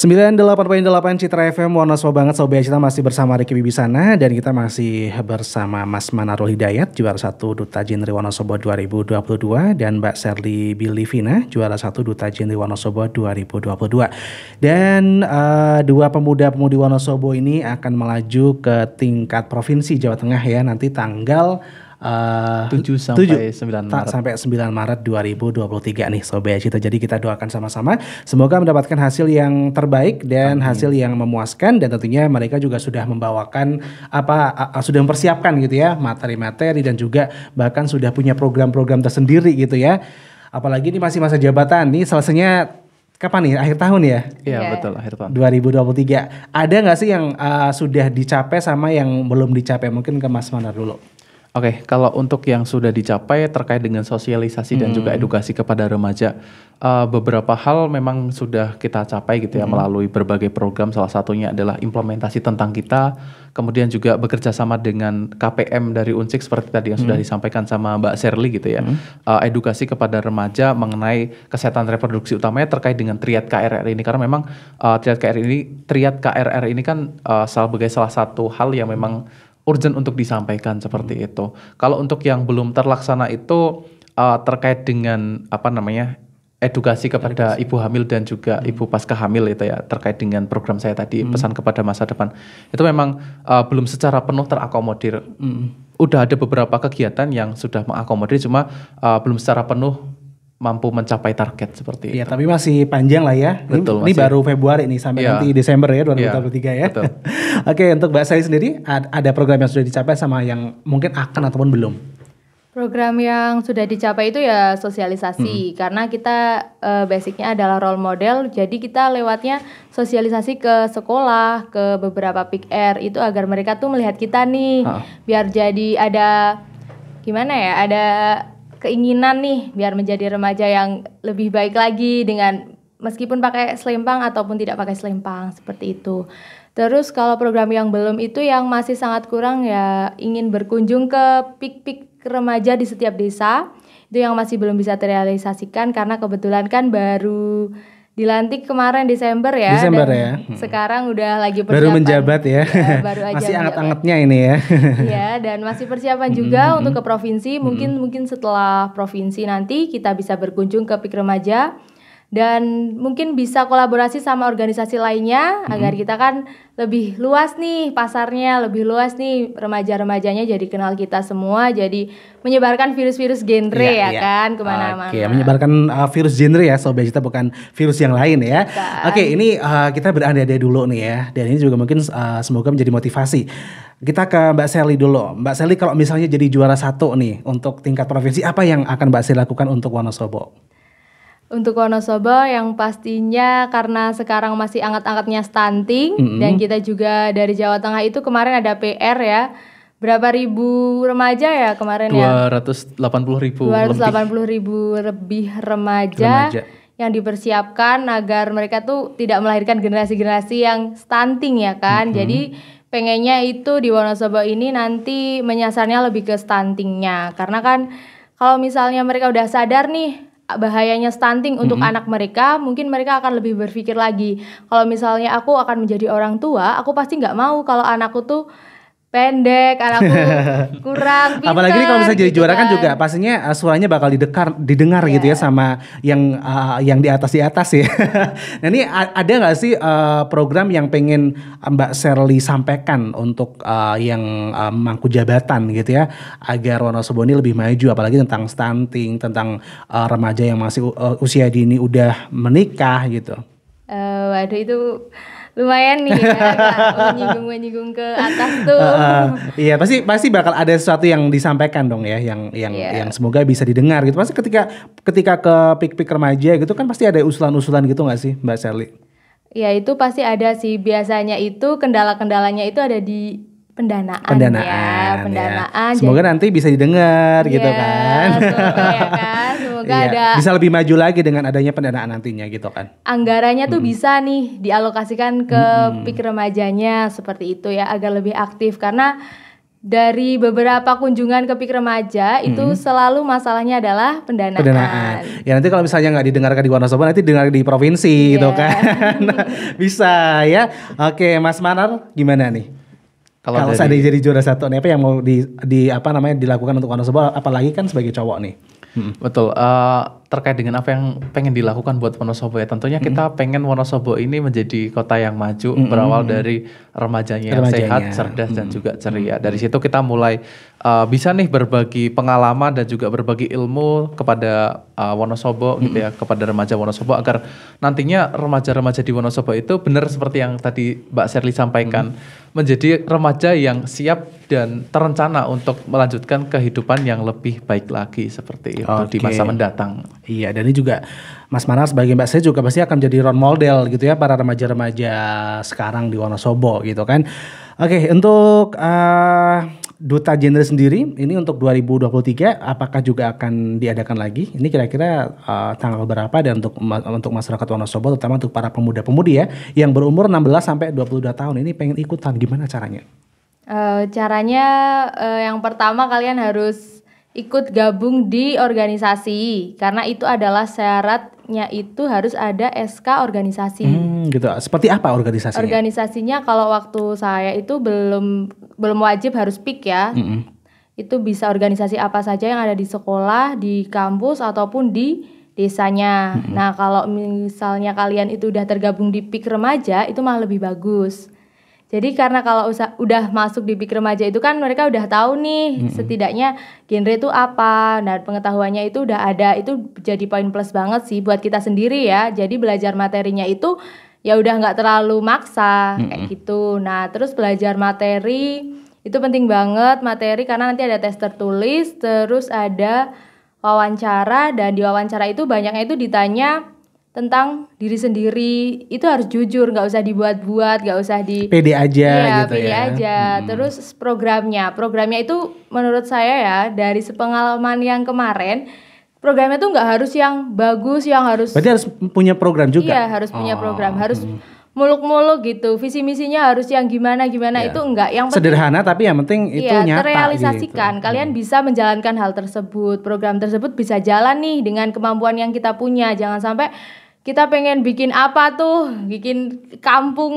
98.8 Citra FM Wonosobo banget Sobat kita masih bersama Ricky Bibisana dan kita masih bersama Mas Manarul Hidayat juara satu Duta jenderal Wonosobo 2022 dan Mbak Serli Bilivina juara satu Duta jenderal Wonosobo 2022. Dan uh, dua pemuda-pemudi Wonosobo ini akan melaju ke tingkat provinsi Jawa Tengah ya nanti tanggal 7 eh, sampai 7, 9 Maret. sampai 9 Maret 2023 nih Sobat Cita. Jadi kita doakan sama-sama semoga mendapatkan hasil yang terbaik dan Amin. hasil yang memuaskan dan tentunya mereka juga sudah membawakan apa sudah mempersiapkan gitu ya materi-materi dan juga bahkan sudah punya program-program tersendiri gitu ya. Apalagi ini masih masa jabatan nih selesainya kapan nih akhir tahun ya? Iya yeah. betul akhir tahun. 2023. Ada nggak sih yang uh, sudah dicapai sama yang belum dicapai? Mungkin ke Mas Manar dulu. Oke, okay, kalau untuk yang sudah dicapai terkait dengan sosialisasi hmm. dan juga hmm. edukasi kepada remaja, uh, beberapa hal memang sudah kita capai gitu ya hmm. melalui berbagai program. Salah satunya adalah implementasi tentang kita, kemudian juga bekerja sama dengan KPM dari Unsik seperti tadi yang hmm. sudah disampaikan sama Mbak Serly gitu ya. Hmm. Uh, edukasi kepada remaja mengenai kesehatan reproduksi utamanya terkait dengan triad KRR ini karena memang uh, triad KRR ini triad KRR ini kan uh, sebagai salah satu hal yang memang hmm urgent untuk disampaikan seperti hmm. itu. Kalau untuk yang belum terlaksana itu uh, terkait dengan apa namanya edukasi kepada edukasi. ibu hamil dan juga hmm. ibu pasca hamil itu ya terkait dengan program saya tadi hmm. pesan kepada masa depan itu memang uh, belum secara penuh terakomodir. Hmm. Udah ada beberapa kegiatan yang sudah mengakomodir cuma uh, belum secara penuh mampu mencapai target seperti ya, itu. Iya, tapi masih panjang lah ya. Betul. Ini, ini baru Februari nih sampai ya. nanti Desember ya 2023 iya, ya. ya. Oke, Oke, untuk Mbak Sari sendiri ada program yang sudah dicapai sama yang mungkin akan ataupun belum? Program yang sudah dicapai itu ya sosialisasi hmm. karena kita uh, basicnya adalah role model jadi kita lewatnya sosialisasi ke sekolah ke beberapa pick air itu agar mereka tuh melihat kita nih ah. biar jadi ada gimana ya ada keinginan nih biar menjadi remaja yang lebih baik lagi dengan meskipun pakai selempang ataupun tidak pakai selempang seperti itu. Terus kalau program yang belum itu yang masih sangat kurang ya ingin berkunjung ke pik-pik remaja di setiap desa itu yang masih belum bisa terrealisasikan karena kebetulan kan baru dilantik kemarin Desember ya. Desember ya. Hmm. Sekarang udah lagi persiapan. Baru menjabat ya. ya baru aja masih anget-angetnya ini ya. Iya, dan masih persiapan juga hmm. untuk ke provinsi. Mungkin hmm. mungkin setelah provinsi nanti kita bisa berkunjung ke Pik Remaja dan mungkin bisa kolaborasi sama organisasi lainnya hmm agar kita kan lebih luas nih pasarnya, lebih luas nih remaja-remajanya jadi kenal kita semua, jadi menyebarkan virus-virus genre yeah, ya yeah. kan kemana-mana. Oke, okay, menyebarkan uh, virus genre ya Sobat kita bukan virus yang lain ya. Oke, okay, ini uh, kita berandai-andai dulu nih ya, dan ini juga mungkin uh, semoga menjadi motivasi. Kita ke Mbak Sally dulu. Mbak Sally kalau misalnya jadi juara satu nih untuk tingkat provinsi, apa yang akan Mbak Sally lakukan untuk Wonosobo? untuk Wonosobo yang pastinya karena sekarang masih angkat-angkatnya stunting mm -hmm. dan kita juga dari Jawa Tengah itu kemarin ada PR ya. Berapa ribu remaja ya kemarin 280 ya? 280 ribu 280 lebih. ribu lebih remaja, remaja yang dipersiapkan agar mereka tuh tidak melahirkan generasi-generasi yang stunting ya kan. Mm -hmm. Jadi pengennya itu di Wonosobo ini nanti menyasarnya lebih ke stuntingnya karena kan kalau misalnya mereka udah sadar nih bahayanya stunting untuk mm -hmm. anak mereka, mungkin mereka akan lebih berpikir lagi. Kalau misalnya aku akan menjadi orang tua, aku pasti nggak mau kalau anakku tuh pendek, anakku kurang pinter. Apalagi kalau misalnya jadi juara kan, gitu juga kan. pastinya uh, suaranya bakal didekar, didengar yeah. gitu ya iya. sama yang uh, yang di atas di atas ya. nah ini ada nggak sih uh, program yang pengen Mbak Sherly sampaikan untuk uh, yang uh, mangku jabatan gitu ya agar Wonosobo ini lebih maju apalagi tentang stunting, tentang uh, remaja yang masih uh, usia dini udah menikah gitu. Uh, waduh itu lumayan nih ya, nyinggung nyinggung ke atas tuh. Uh, uh, iya pasti pasti bakal ada sesuatu yang disampaikan dong ya, yang yang yeah. yang semoga bisa didengar gitu. Pasti ketika ketika ke pik-pik remaja gitu kan pasti ada usulan-usulan gitu nggak sih Mbak Sally? Ya itu pasti ada sih biasanya itu kendala-kendalanya itu ada di pendanaan, ya, pendanaan ya, pendanaan. Ya. Semoga jadi, nanti bisa didengar yeah, gitu iya, kan. Semoga ya kan. semoga iya, ada bisa lebih maju lagi dengan adanya pendanaan nantinya gitu kan. Anggarannya tuh mm-hmm. bisa nih dialokasikan ke mm-hmm. pikir remajanya seperti itu ya agar lebih aktif karena dari beberapa kunjungan ke pikir Remaja itu hmm. selalu masalahnya adalah pendanaan. Pendanaan. Ya nanti kalau misalnya nggak didengarkan di Wonosobo nanti dengar di provinsi yeah. gitu kan. Bisa ya. Oke, Mas Manar gimana nih? Kalau saya jadi juara satu nih apa yang mau di, di apa namanya dilakukan untuk Wonosobo apalagi kan sebagai cowok nih? Hmm. Betul. Uh, terkait dengan apa yang pengen dilakukan buat Wonosobo ya, tentunya hmm. kita pengen Wonosobo ini menjadi kota yang maju hmm. berawal dari remajanya, remajanya. yang sehat, cerdas hmm. dan juga ceria. Dari situ kita mulai uh, bisa nih berbagi pengalaman dan juga berbagi ilmu kepada uh, Wonosobo mm-hmm. gitu ya kepada remaja Wonosobo agar nantinya remaja-remaja di Wonosobo itu benar seperti yang tadi Mbak Sherly sampaikan mm-hmm. menjadi remaja yang siap dan terencana untuk melanjutkan kehidupan yang lebih baik lagi seperti itu okay. di masa mendatang. Iya dan ini juga Mas Manar sebagai Mbak saya juga pasti akan menjadi role model gitu ya para remaja-remaja sekarang di Wonosobo gitu kan. Oke, okay, untuk uh, Duta Gender sendiri ini untuk 2023 apakah juga akan diadakan lagi? Ini kira-kira uh, tanggal berapa dan untuk untuk masyarakat Wonosobo terutama untuk para pemuda-pemudi ya yang berumur 16 sampai 22 tahun ini pengen ikutan gimana caranya? Uh, caranya uh, yang pertama kalian harus ikut gabung di organisasi karena itu adalah syaratnya itu harus ada SK organisasi. Hmm, gitu. Seperti apa organisasinya? Organisasinya kalau waktu saya itu belum belum wajib harus PIK ya. Mm -hmm. Itu bisa organisasi apa saja yang ada di sekolah, di kampus ataupun di desanya. Mm -hmm. Nah, kalau misalnya kalian itu udah tergabung di PIK remaja, itu malah lebih bagus. Jadi karena kalau usah, udah masuk di pikir remaja itu kan mereka udah tahu nih hmm. setidaknya genre itu apa dan nah, pengetahuannya itu udah ada itu jadi poin plus banget sih buat kita sendiri ya. Jadi belajar materinya itu ya udah nggak terlalu maksa mm-hmm. kayak gitu. Nah, terus belajar materi itu penting banget materi karena nanti ada tes tertulis, terus ada wawancara dan di wawancara itu banyaknya itu ditanya tentang diri sendiri itu harus jujur nggak usah dibuat-buat nggak usah di Pd aja ya, gitu PD ya aja hmm. terus programnya programnya itu menurut saya ya dari sepengalaman yang kemarin programnya tuh nggak harus yang bagus yang harus berarti harus punya program juga iya harus punya oh, program hmm. harus hmm muluk-muluk gitu visi misinya harus yang gimana gimana ya. itu enggak yang penting, sederhana tapi yang penting itu ya, nyata terrealisasikan gitu. kalian hmm. bisa menjalankan hal tersebut program tersebut bisa jalan nih dengan kemampuan yang kita punya jangan sampai kita pengen bikin apa tuh bikin kampung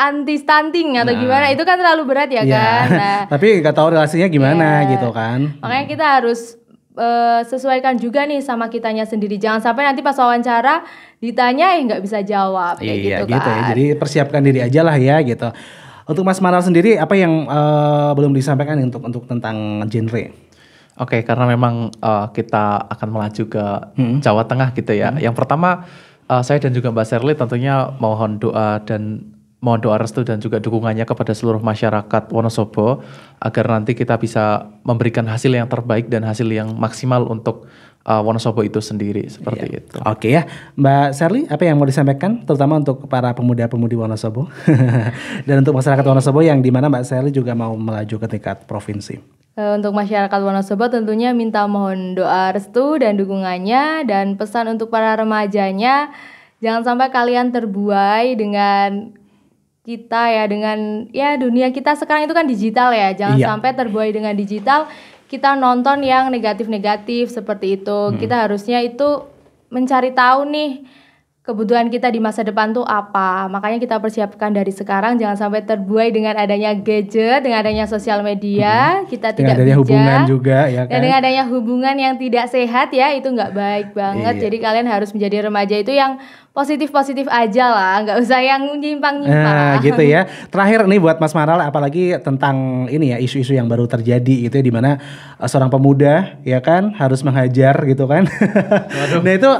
anti stunting atau nah. gimana itu kan terlalu berat ya, ya. kan nah, tapi nggak tahu relasinya gimana ya. gitu kan makanya hmm. kita harus Eh, sesuaikan juga nih sama kitanya sendiri. Jangan sampai nanti pas wawancara ditanya ya nggak bisa jawab kayak iya, gitu, gitu ya. kan. ya. Jadi persiapkan diri aja lah ya gitu. Untuk Mas Maral sendiri apa yang uh, belum disampaikan untuk untuk tentang genre? Oke, okay, karena memang uh, kita akan melaju ke hmm. Jawa Tengah gitu ya. Hmm. Yang pertama uh, saya dan juga Mbak Serli tentunya mohon doa dan mohon doa restu dan juga dukungannya kepada seluruh masyarakat Wonosobo agar nanti kita bisa memberikan hasil yang terbaik dan hasil yang maksimal untuk uh, Wonosobo itu sendiri seperti iya. itu. Oke ya, Mbak Sherly, apa yang mau disampaikan terutama untuk para pemuda-pemudi Wonosobo dan untuk masyarakat Wonosobo yang di mana Mbak Sherly juga mau melaju ke tingkat provinsi. Eh, untuk masyarakat Wonosobo tentunya minta mohon doa restu dan dukungannya dan pesan untuk para remajanya jangan sampai kalian terbuai dengan kita ya dengan ya dunia kita sekarang itu kan digital ya jangan iya. sampai terbuai dengan digital kita nonton yang negatif-negatif seperti itu hmm. kita harusnya itu mencari tahu nih kebutuhan kita di masa depan tuh apa makanya kita persiapkan dari sekarang jangan sampai terbuai dengan adanya gadget dengan adanya sosial media hmm. kita dengan tidak adanya bijak, hubungan juga ya kan dan dengan kan? adanya hubungan yang tidak sehat ya itu nggak baik banget iya. jadi kalian harus menjadi remaja itu yang positif-positif aja lah, nggak usah yang nyimpang-nyimpang. Nah, gitu ya. Terakhir nih buat Mas Maral, apalagi tentang ini ya isu-isu yang baru terjadi gitu ya, dimana eh, seorang pemuda ya kan harus menghajar gitu kan. nah itu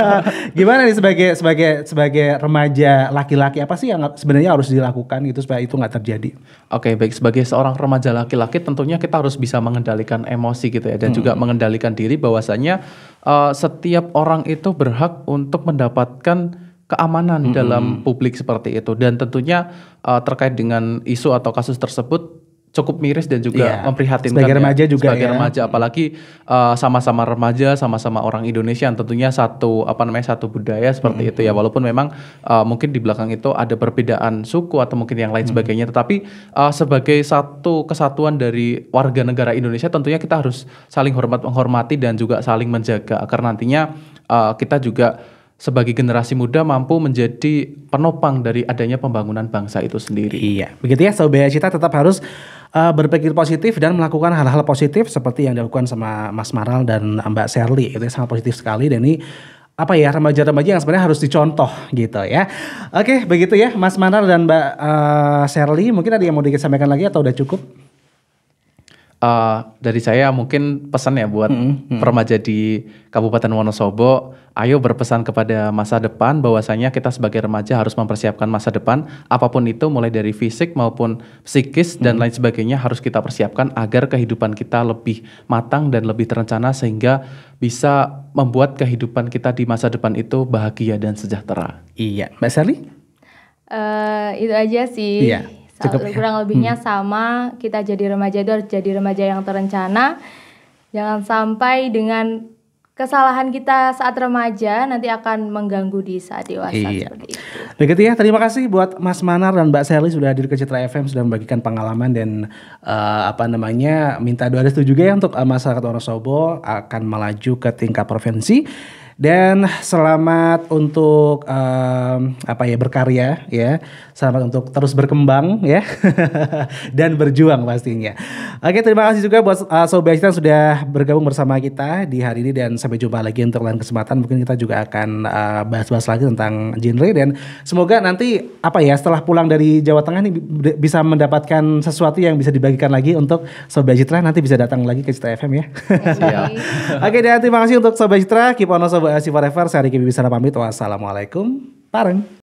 gimana nih sebagai sebagai sebagai remaja laki-laki apa sih yang sebenarnya harus dilakukan gitu supaya itu nggak terjadi? Oke, okay, baik sebagai seorang remaja laki-laki tentunya kita harus bisa mengendalikan emosi gitu ya dan hmm. juga mengendalikan diri bahwasanya uh, setiap orang itu berhak untuk mendapatkan memberikan keamanan mm -hmm. dalam publik seperti itu dan tentunya uh, terkait dengan isu atau kasus tersebut cukup miris dan juga yeah. memprihatinkan sebagai ya. remaja ya. juga sebagai ya. remaja apalagi sama uh, sama-sama remaja sama-sama orang Indonesia yang tentunya satu apa namanya satu budaya seperti mm -hmm. itu ya walaupun memang uh, mungkin di belakang itu ada perbedaan suku atau mungkin yang lain mm -hmm. sebagainya tetapi uh, sebagai satu kesatuan dari warga negara Indonesia tentunya kita harus saling hormat menghormati dan juga saling menjaga agar nantinya uh, kita juga sebagai generasi muda mampu menjadi penopang dari adanya pembangunan bangsa itu sendiri. Iya, begitu ya Sobat Cita tetap harus uh, berpikir positif dan melakukan hal-hal positif seperti yang dilakukan sama Mas Maral dan Mbak Sherly. Itu ya, sangat positif sekali dan ini apa ya remaja-remaja yang sebenarnya harus dicontoh gitu ya. Oke, begitu ya Mas Maral dan Mbak uh, Sherly. Mungkin ada yang mau disampaikan lagi atau udah cukup? uh, dari saya mungkin pesan ya buat hmm, hmm. remaja di Kabupaten Wonosobo, ayo berpesan kepada masa depan bahwasanya kita sebagai remaja harus mempersiapkan masa depan apapun itu mulai dari fisik maupun psikis hmm. dan mm-hmm. lain sebagainya harus kita persiapkan agar kehidupan kita lebih matang dan lebih terencana sehingga bisa membuat kehidupan kita di masa depan itu bahagia dan sejahtera. Iya, Mbak Sari? Uh, eh, itu aja sih. Iya Cukup, ya? kurang lebihnya hmm. sama kita jadi remaja itu harus jadi remaja yang terencana jangan sampai dengan kesalahan kita saat remaja nanti akan mengganggu di saat dewasa iya. seperti itu. Begitu ya, terima kasih buat Mas Manar dan Mbak Sally sudah hadir ke Citra FM sudah membagikan pengalaman dan uh, apa namanya minta doa restu juga ya untuk uh, masyarakat Wonosobo akan melaju ke tingkat provinsi. Dan selamat untuk um, apa ya berkarya ya. Selamat untuk terus berkembang ya dan berjuang pastinya. Oke, terima kasih juga buat uh, eh, Sobat yang sudah bergabung bersama kita di hari ini dan sampai jumpa lagi untuk lain kesempatan mungkin kita juga akan bahas eh, bahas-bahas lagi tentang genre dan semoga nanti apa ya setelah pulang dari Jawa Tengah nih bisa mendapatkan sesuatu yang bisa dibagikan lagi untuk Sobat Citra nanti bisa datang lagi ke Citra FM ya. Oke, dan terima kasih untuk Sobat Citra, keep on Sobajitra. BLC Forever, saya Riki Bibisana pamit. Wassalamualaikum. bareng.